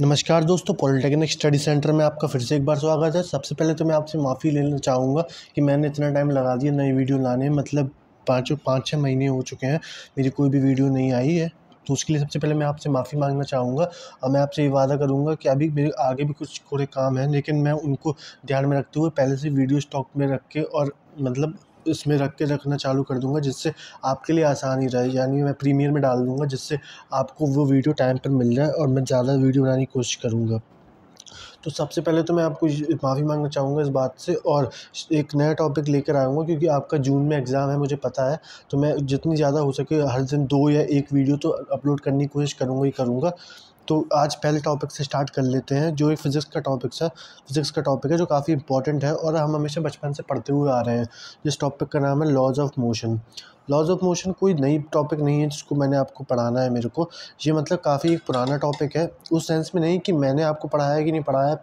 नमस्कार दोस्तों polytechnic study centre में आपका फिर से एक बार स्वागत है सबसे पहले तो मैं आपसे माफ़ी लेना चाहूँगा कि मैंने इतना टाइम लगा दिया नई वीडियो लाने में मतलब पाँचों पाँच छः महीने हो चुके हैं मेरी कोई भी वीडियो नहीं आई है तो उसके लिए सबसे पहले मैं आपसे माफ़ी मांगना चाहूँगा और मैं आपसे ये वादा करूँगा कि अभी मेरे आगे भी कुछ थोड़े काम हैं लेकिन मैं उनको ध्यान में रखते हुए पहले से वीडियो स्टॉक में रख के और मतलब इसमें रख के रखना चालू कर दूँगा जिससे आपके लिए आसानी रहे यानी मैं प्रीमियर में डाल दूंगा जिससे आपको वो वीडियो टाइम पर मिल जाए और मैं ज़्यादा वीडियो बनाने की कोशिश करूँगा तो सबसे पहले तो मैं आपको माफ़ी मांगना चाहूँगा इस बात से और एक नया टॉपिक लेकर आऊँगा क्योंकि आपका जून में एग्ज़ाम है मुझे पता है तो मैं जितनी ज़्यादा हो सके हर दिन दो या एक वीडियो तो अपलोड करने की कोशिश करूँगा ही करूँगा तो आज पहले टॉपिक से स्टार्ट कर लेते हैं जो एक फ़िज़िक्स का टॉपिक है फिज़िक्स का टॉपिक है जो काफ़ी इंपॉर्टेंट है और हम हमेशा बचपन से पढ़ते हुए आ रहे हैं जिस टॉपिक का नाम है laws of motion laws of motion कोई नई टॉपिक नहीं है जिसको मैंने आपको पढ़ाना है मेरे को ये मतलब काफ़ी एक पुराना टॉपिक है उस सेंस में नहीं कि मैंने आपको पढ़ाया कि नहीं पढ़ाया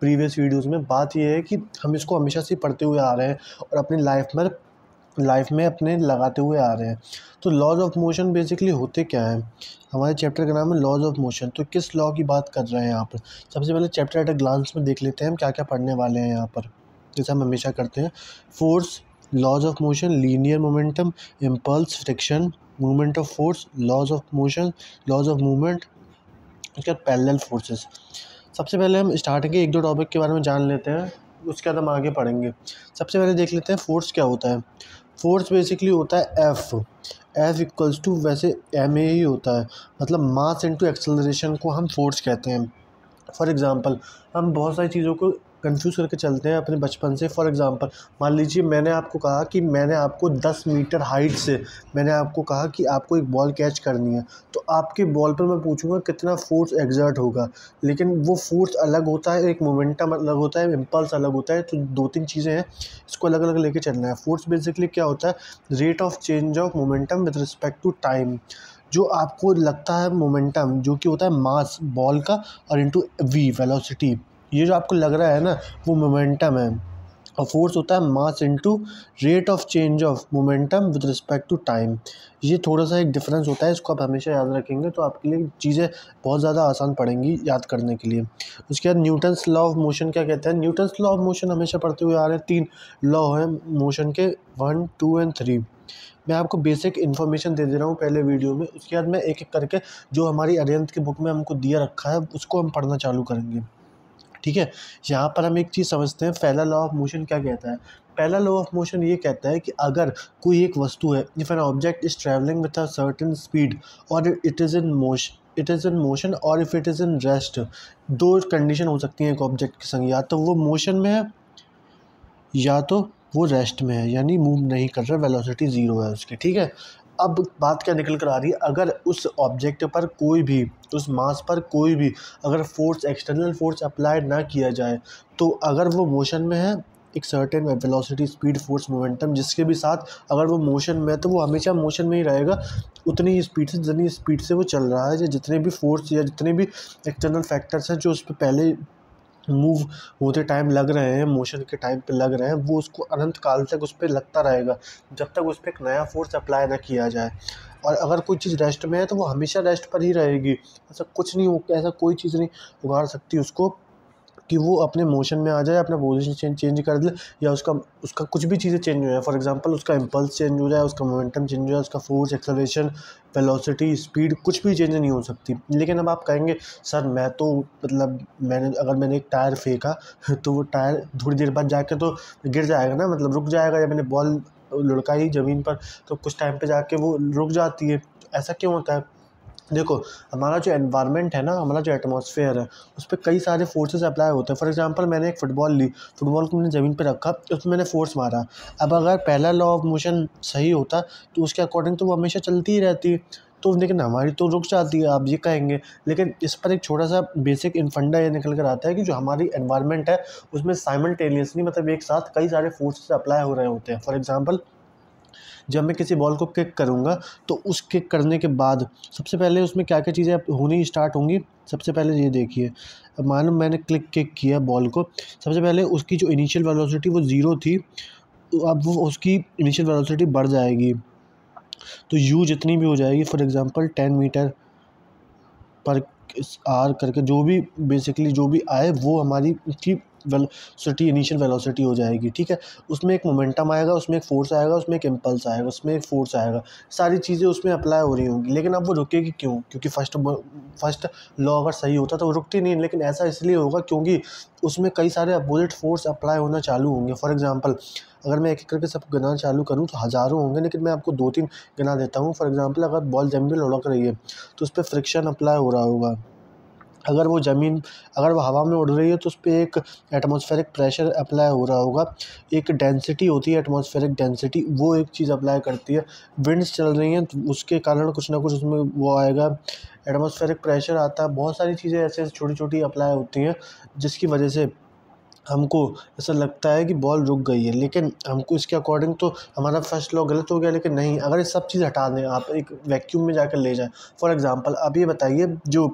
प्रीवियस वीडियोज़ में बात यह है कि हम इसको हमेशा से पढ़ते हुए आ रहे हैं और अपनी लाइफ में लाइफ में अपने लगाते हुए आ रहे हैं तो लॉज ऑफ मोशन बेसिकली होते क्या है हमारे चैप्टर का नाम है लॉज ऑफ मोशन तो किस लॉ की बात कर रहे हैं यहाँ पर सबसे पहले चैप्टर एट अ ग्लांस में देख लेते हैं हम क्या क्या पढ़ने वाले हैं यहाँ पर जैसे हम हमेशा करते हैं force laws of motion linear momentum impulse friction movement of force laws of motion laws of movement उसके बाद पैरेलल फोर्सेस सबसे पहले हम स्टार्टिंग के एक दो टॉपिक के बारे में जान लेते हैं उसके बाद हम आगे पढ़ेंगे सबसे पहले देख लेते हैं फोर्स क्या होता है फोर्स बेसिकली होता है एफ़ एफ इक्वल्स टू वैसे एम ए ही होता है मतलब मास इनटू एक्सेलरेशन को हम फोर्स कहते हैं फॉर एग्ज़ाम्पल हम बहुत सारी चीज़ों को कंफ्यूज करके चलते हैं अपने बचपन से फॉर एग्ज़ाम्पल मान लीजिए मैंने आपको कहा कि मैंने आपको दस मीटर हाइट से मैंने आपको कहा कि आपको एक बॉल कैच करनी है तो आपके बॉल पर मैं पूछूंगा कितना फोर्स एग्जर्ट होगा लेकिन वो फोर्स अलग होता है एक मोमेंटम अलग होता है इम्पल्स अलग होता है तो दो तीन चीज़ें हैं इसको अलग अलग लेके चलना है फोर्स बेसिकली क्या होता है rate of change of momentum with respect to time जो आपको लगता है मोमेंटम जो कि होता है मास बॉल का और इनटू वी वेलोसिटी ये जो आपको लग रहा है ना वो मोमेंटम है और फोर्स होता है mass into rate of change of momentum with respect to time ये थोड़ा सा एक डिफरेंस होता है इसको आप हमेशा याद रखेंगे तो आपके लिए चीज़ें बहुत ज़्यादा आसान पड़ेंगी याद करने के लिए उसके बाद न्यूटन्स लॉ ऑफ मोशन क्या कहते हैं न्यूटन्स लॉ ऑफ मोशन हमेशा पढ़ते हुए आ रहे हैं तीन लॉ हैं मोशन के वन टू एंड थ्री मैं आपको बेसिक इन्फॉर्मेशन दे दे रहा हूँ पहले वीडियो में उसके बाद मैं एक एक करके जो हमारी अरियंत की बुक में हमको दिया रखा है उसको हम पढ़ना चालू करेंगे ठीक है यहाँ पर हम एक चीज़ समझते हैं पहला लॉ ऑफ मोशन क्या कहता है पहला लॉ ऑफ मोशन ये कहता है कि अगर कोई एक वस्तु है if an object is travelling with a certain speed और it is in motion it is in motion और if it is in rest दो कंडीशन हो सकती हैं एक ऑब्जेक्ट के संग या तो वो मोशन में है या तो वो रेस्ट में है यानी मूव नहीं कर रहा वेलोसिटी ज़ीरो है उसकी ठीक है अब बात क्या निकल कर आ रही है अगर उस ऑब्जेक्ट पर कोई भी उस मास पर कोई भी अगर फोर्स एक्सटर्नल फोर्स अप्लाई ना किया जाए तो अगर वो मोशन में है एक certain velocity speed force momentum जिसके भी साथ अगर वो मोशन में है तो वो हमेशा मोशन में ही रहेगा उतनी ही स्पीड से जितनी स्पीड से वो चल रहा है या जितने भी फोर्स या जितने भी एक्सटर्नल फैक्टर्स हैं जो उस पर पहले मूव होते टाइम लग रहे हैं मोशन के टाइम पे लग रहे हैं वो उसको अनंत काल तक उस पर लगता रहेगा जब तक उस पर एक नया फोर्स अप्लाई ना किया जाए और अगर कोई चीज़ रेस्ट में है तो वो हमेशा रेस्ट पर ही रहेगी ऐसा कुछ नहीं हो ऐसा कोई चीज़ नहीं उगाड़ सकती उसको कि वो अपने मोशन में आ जाए अपना पोजिशन चेंज चेंज कर दे या उसका उसका कुछ भी चीज़ें चेंज हो जाए फॉर एग्जांपल उसका इम्पल्स चेंज हो जाए उसका मोमेंटम चेंज हो जाए उसका फोर्स एक्सलेशन वेलोसिटी स्पीड कुछ भी चेंज नहीं हो सकती लेकिन अब आप कहेंगे सर मैं तो मतलब मैंने अगर मैंने एक टायर फेंका तो वो टायर थोड़ी देर बाद जाके तो गिर जाएगा ना मतलब रुक जाएगा या मैंने बॉल ही ज़मीन पर तो कुछ टाइम पर जाके वो रुक जाती है ऐसा क्यों होता है देखो हमारा जो एनवायरनमेंट है ना हमारा जो एटमॉस्फेयर है उस पर कई सारे फोर्सेस अप्लाई होते हैं फॉर एग्जांपल मैंने एक फ़ुटबॉल ली फुटबॉल को मैंने ज़मीन पर रखा उसमें मैंने फोर्स मारा अब अगर पहला लॉ ऑफ मोशन सही होता तो उसके अकॉर्डिंग तो वो हमेशा चलती ही रहती तो लेकिन हमारी तो रुक जाती है आप ये कहेंगे लेकिन इस पर एक छोटा सा बेसिक इनफंडा ये निकल कर आता है कि जो हमारी एनवायरनमेंट है उसमें साइमल्टेनियसली मतलब एक साथ कई सारे फोर्सेस अप्लाई हो रहे होते हैं फॉर एग्ज़ाम्पल जब मैं किसी बॉल को किक करूँगा तो उस किक करने के बाद सबसे पहले उसमें क्या क्या चीज़ें होनी स्टार्ट होंगी सबसे पहले ये देखिए मानो मैंने क्लिक किक किया बॉल को सबसे पहले उसकी जो इनिशियल वेलोसिटी वो ज़ीरो थी तो अब वो उसकी इनिशियल वेलोसिटी बढ़ जाएगी तो यू जितनी भी हो जाएगी फॉर एग्ज़ाम्पल टेन मीटर पर आर करके जो भी बेसिकली जो भी आए वो हमारी उसकी वेलोसिटी इनिशियल वेलोसिटी हो जाएगी ठीक है उसमें एक मोमेंटम आएगा उसमें एक फोर्स आएगा उसमें एक इम्पल्स आएगा उसमें एक फोर्स आएगा सारी चीज़ें उसमें अप्लाई हो रही होंगी लेकिन अब वो रुकेगी क्यों क्योंकि फर्स्ट फर्स्ट लॉ अगर सही होता तो वो रुकती नहीं लेकिन ऐसा इसलिए होगा क्योंकि उसमें कई सारे अपोजिट फोर्स अप्लाई होना चालू होंगे फॉर एग्ज़ाम्पल अगर मैं एक एक करके सब गना चालू करूँ तो हज़ारों होंगे लेकिन मैं आपको दो तीन गना देता हूँ फॉर एग्ज़ाम्पल अगर बॉल जमीन में लुढ़क रही है तो उस पर फ्रिक्शन अप्लाई हो रहा होगा अगर वो ज़मीन अगर वो हवा में उड़ रही है तो उस पर एक एटमॉस्फेरिक प्रेशर अप्लाई हो रहा होगा एक डेंसिटी होती है एटमॉस्फेरिक डेंसिटी वो एक चीज़ अप्लाई करती है विंड्स चल रही हैं तो उसके कारण कुछ ना कुछ उसमें वो आएगा एटमॉस्फेरिक प्रेशर आता है बहुत सारी चीज़ें ऐसे छोटी छोटी अप्लाई होती हैं जिसकी वजह से हमको ऐसा लगता है कि बॉल रुक गई है लेकिन हमको इसके अकॉर्डिंग तो हमारा फर्स्ट लॉ गलत हो गया लेकिन नहीं अगर ये सब चीज़ हटा दें आप एक वैक्यूम में जाकर ले जाएं फॉर एग्ज़ाम्पल आप ये बताइए जो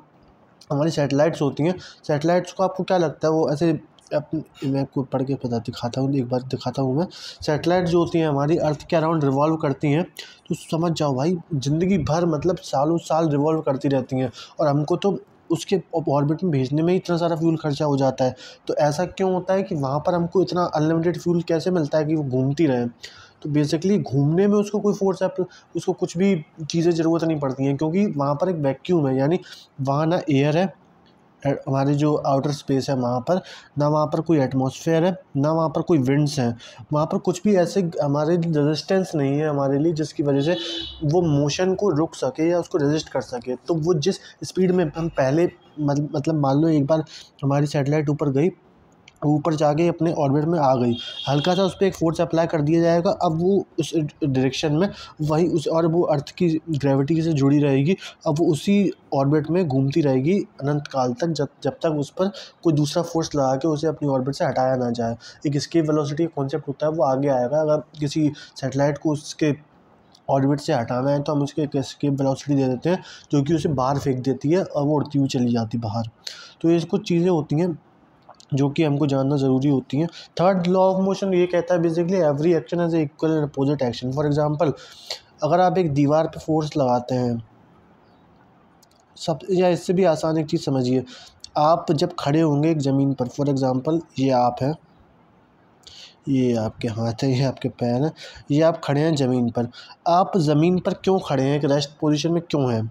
हमारी सेटेलाइट्स होती हैं सेटेलाइट्स को आपको क्या लगता है वो ऐसे मैं आपको पढ़ के पता दिखाता हूँ एक बार दिखाता हूँ मैं सेटेलाइट जो होती हैं हमारी अर्थ के अराउंड रिवॉल्व करती हैं तो समझ जाओ भाई ज़िंदगी भर मतलब सालों साल रिवॉल्व करती रहती हैं और हमको तो उसके ऑर्बिट में भेजने में ही इतना सारा फ्यूल खर्चा हो जाता है तो ऐसा क्यों होता है कि वहाँ पर हमको इतना अनलिमिटेड फ्यूल कैसे मिलता है कि वो घूमती रहें तो बेसिकली घूमने में उसको कोई फोर्स है उसको कुछ भी चीज़ें ज़रूरत नहीं पड़ती हैं क्योंकि वहाँ पर एक वैक्यूम है यानी वहाँ ना एयर है हमारे जो आउटर स्पेस है वहाँ पर ना वहाँ पर कोई एटमॉस्फेयर है ना वहाँ पर कोई विंड्स हैं वहाँ पर कुछ भी ऐसे हमारे रेजिस्टेंस नहीं है हमारे लिए जिसकी वजह से वो मोशन को रुक सके या उसको रेजिस्ट कर सके तो वो जिस स्पीड में हम पहले मतलब, मतलब मान लो एक बार हमारी सैटेलाइट ऊपर गई ऊपर जाके अपने ऑर्बिट में आ गई हल्का सा उस पर एक फ़ोर्स अप्लाई कर दिया जाएगा अब वो उस डायरेक्शन में वही उस और वो अर्थ की ग्रेविटी से जुड़ी रहेगी अब वो उसी ऑर्बिट में घूमती रहेगी अनंत काल तक जब जब तक उस पर कोई दूसरा फोर्स लगा के उसे अपनी ऑर्बिट से हटाया ना जाए एक इसके वेलोसिटी का कॉन्सेप्ट होता है वो आगे आएगा अगर किसी सेटेलाइट को उसके ऑर्बिट से हटाना है तो हम उसके एक स्केप वेलोसिटी दे देते हैं जो कि उसे बाहर फेंक देती है और वो उड़ती हुई चली जाती बाहर तो ये कुछ चीज़ें होती हैं जो कि हमको जानना ज़रूरी होती हैं थर्ड लॉ ऑफ मोशन ये कहता है basically every action has equal and opposite action for example अगर आप एक दीवार पे फोर्स लगाते हैं सब या इससे भी आसान एक चीज़ समझिए आप जब खड़े होंगे एक ज़मीन पर फॉर एग्ज़ाम्पल ये आप हैं ये आपके हाथ हैं ये आपके पैर हैं ये आप खड़े हैं ज़मीन पर आप ज़मीन पर क्यों खड़े हैं एक रेस्ट पोजीशन में क्यों हैं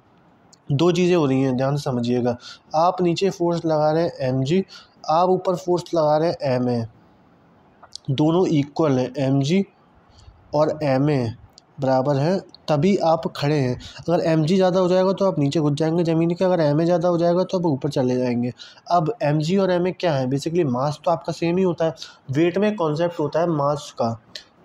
दो चीज़ें हो रही हैं ध्यान से समझिएगा आप नीचे फोर्स लगा रहे हैं एम जी आप ऊपर फोर्स लगा रहे हैं एम ए दोनों इक्वल हैं एम जी और एम ए बराबर हैं तभी आप खड़े हैं अगर एम जी ज़्यादा हो जाएगा तो आप नीचे घुस जाएंगे ज़मीन के अगर एम ए ज़्यादा हो जाएगा तो आप ऊपर चले जाएंगे अब एम जी और एम ए क्या है बेसिकली मास तो आपका सेम ही होता है वेट में कॉन्सेप्ट होता है मास का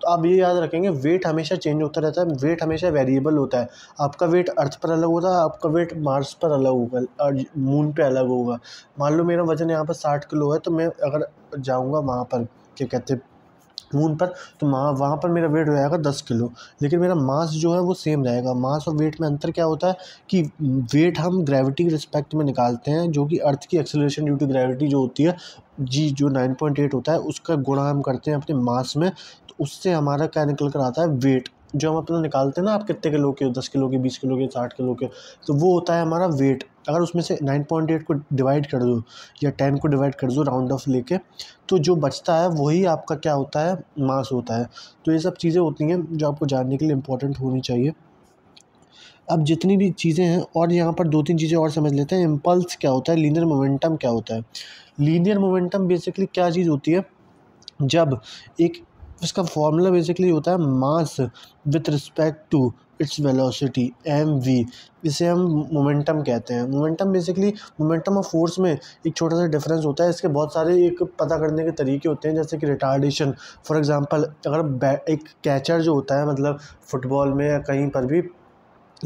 तो आप ये याद रखेंगे वेट हमेशा चेंज होता रहता है वेट हमेशा वेरिएबल होता है आपका वेट अर्थ पर अलग होता है आपका वेट मार्स पर अलग होगा मून पे अलग होगा मान लो मेरा वज़न यहाँ पर साठ किलो है तो मैं अगर जाऊँगा वहाँ पर क्या कहते हैं मून पर तो वहाँ वहाँ पर मेरा वेट हो जाएगा दस किलो लेकिन मेरा मास जो है वो सेम रहेगा मास और वेट में अंतर क्या होता है कि वेट हम ग्रेविटी के रिस्पेक्ट में निकालते हैं जो कि अर्थ की एक्सेलरेशन ड्यू टू ग्रेविटी जो होती है जी जो नाइन पॉइंट एट होता है उसका गुणा हम करते हैं अपने मास में तो उससे हमारा क्या निकल कर आता है वेट जो हम अपना निकालते हैं ना आप कितने किलो के दस किलो के बीस किलो के साठ किलो के तो वो होता है हमारा वेट अगर उसमें से नाइन पॉइंट एट को डिवाइड कर दो या टेन को डिवाइड कर दो राउंड ऑफ लेके तो जो बचता है वही आपका क्या होता है मास होता है तो ये सब चीज़ें होती हैं जो आपको जानने के लिए इंपॉर्टेंट होनी चाहिए अब जितनी भी चीज़ें हैं और यहाँ पर दो तीन चीज़ें और समझ लेते हैं इम्पल्स क्या होता है लीनियर मोमेंटम क्या होता है लीनियर मोमेंटम बेसिकली क्या चीज़ होती है जब एक इसका फॉर्मूला बेसिकली होता है mass with respect to its velocity M V इसे हम मोमेंटम कहते हैं मोमेंटम बेसिकली मोमेंटम और फोर्स में एक छोटा सा डिफरेंस होता है इसके बहुत सारे एक पता करने के तरीके होते हैं जैसे कि रिटार्डेशन फॉर एग्जांपल अगर एक कैचर जो होता है मतलब फुटबॉल में या कहीं पर भी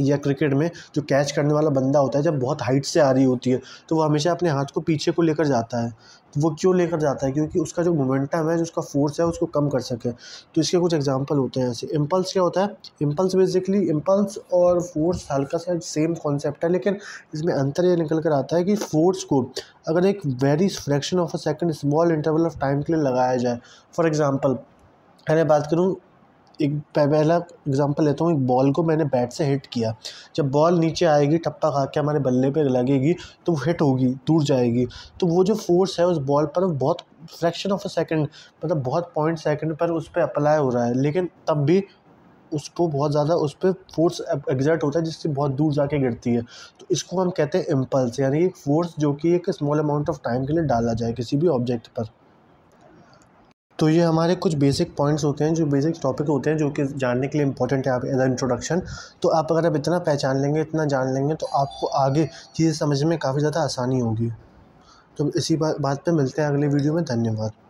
या क्रिकेट में जो कैच करने वाला बंदा होता है जब बहुत हाइट से आ रही होती है तो वो हमेशा अपने हाथ को पीछे को लेकर जाता है वो क्यों लेकर जाता है क्योंकि उसका जो मोमेंटम है जो उसका फोर्स है उसको कम कर सके तो इसके कुछ एग्जांपल होते हैं ऐसे इम्पल्स क्या होता है इम्पल्स बेसिकली इम्पल्स और फोर्स हल्का सा सेम कॉन्सेप्ट है लेकिन इसमें अंतर यह निकल कर आता है कि फोर्स को अगर एक very fraction of a second small interval of time के लिए लगाया जाए फॉर एग्ज़ाम्पल अगर मैं बात करूँ एक पहला एग्जांपल लेता हूँ एक बॉल को मैंने बैट से हिट किया जब बॉल नीचे आएगी टप्पा खा के हमारे बल्ले पे लगेगी तो वो हिट होगी दूर जाएगी तो वो जो फोर्स है उस बॉल पर बहुत फ्रैक्शन ऑफ अ सेकंड मतलब बहुत पॉइंट सेकंड पर उस पर अप्लाई हो रहा है लेकिन तब भी उसको बहुत ज़्यादा उस पर फोर्स एग्जर्ट होता है जिससे बहुत दूर जाके गिरती है तो इसको हम कहते हैं इम्पल्स यानी एक फोर्स जो कि एक स्मॉल अमाउंट ऑफ टाइम के लिए डाला जाए किसी भी ऑब्जेक्ट पर तो ये हमारे कुछ बेसिक पॉइंट्स होते हैं जो बेसिक टॉपिक होते हैं जो कि जानने के लिए इंपॉर्टेंट है आप एज इंट्रोडक्शन तो आप अगर आप इतना पहचान लेंगे इतना जान लेंगे तो आपको आगे चीज़ें समझ में काफ़ी ज़्यादा आसानी होगी तो इसी बात बात पे मिलते हैं अगले वीडियो में धन्यवाद